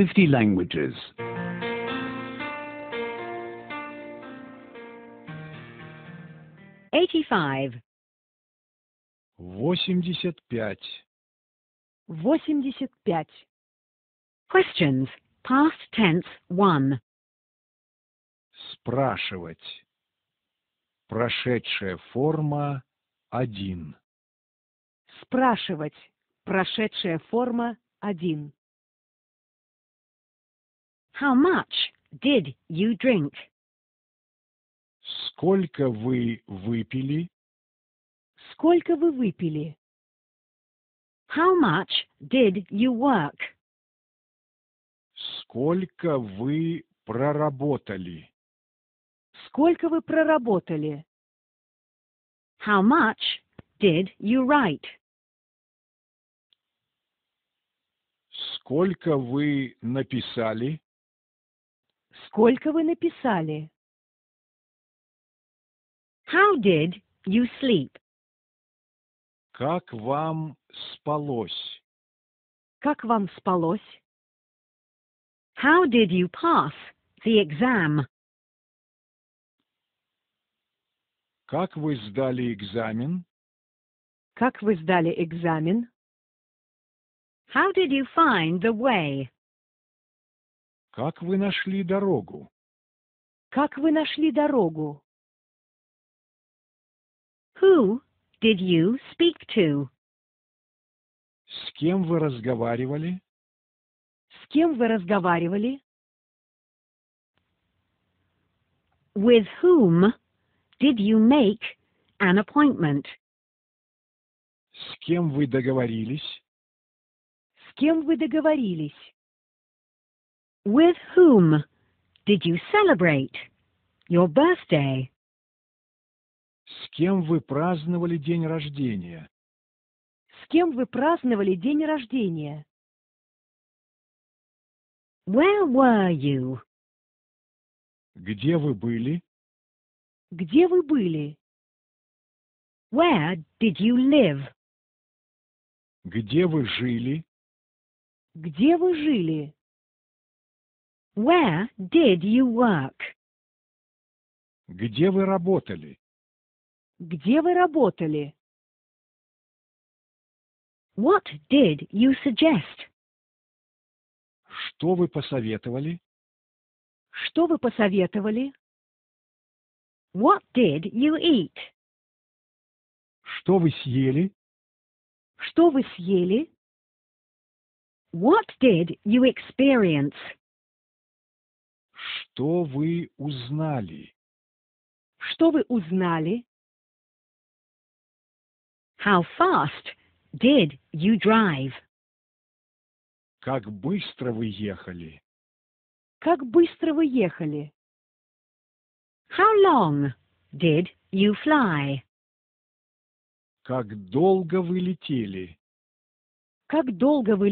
50 languages. Восемьдесят пять. Восемьдесят пять. Questions. Past tense one. Спрашивать. Прошедшая форма один. Спрашивать. Прошедшая форма один. How much did you drink? Сколько вы выпили? Сколько вы выпили? How much did you work? Сколько вы проработали? Сколько вы проработали? How much did you write? Сколько вы написали? Сколько вы написали? How did you sleep? Как вам спалось? Как вам спалось? How did you pass the exam? Как вы сдали экзамен? Как вы сдали экзамен? How did you find the way? Как вы нашли дорогу? Как вы нашли дорогу? Who did you speak to? С кем вы разговаривали? С кем вы разговаривали? With whom did you make an appointment? С кем вы договорились? С кем вы договорились? With whom did you celebrate your birthday? С кем вы праздновали день рождения? С кем вы праздновали день рождения? Where were you? Где вы были? Где вы были? Where did you live? Где вы жили? Где вы жили? Where did you work? Где вы работали? Где вы работали? What did you suggest? Что вы посоветовали? Что вы посоветовали? What did you eat? Что вы съели? Что вы съели? What did you experience? Что вы узнали? Что вы узнали? How fast did you drive? Как быстро вы ехали? Как быстро вы ехали? How long did you fly? Как долго вы летели? Как долго вы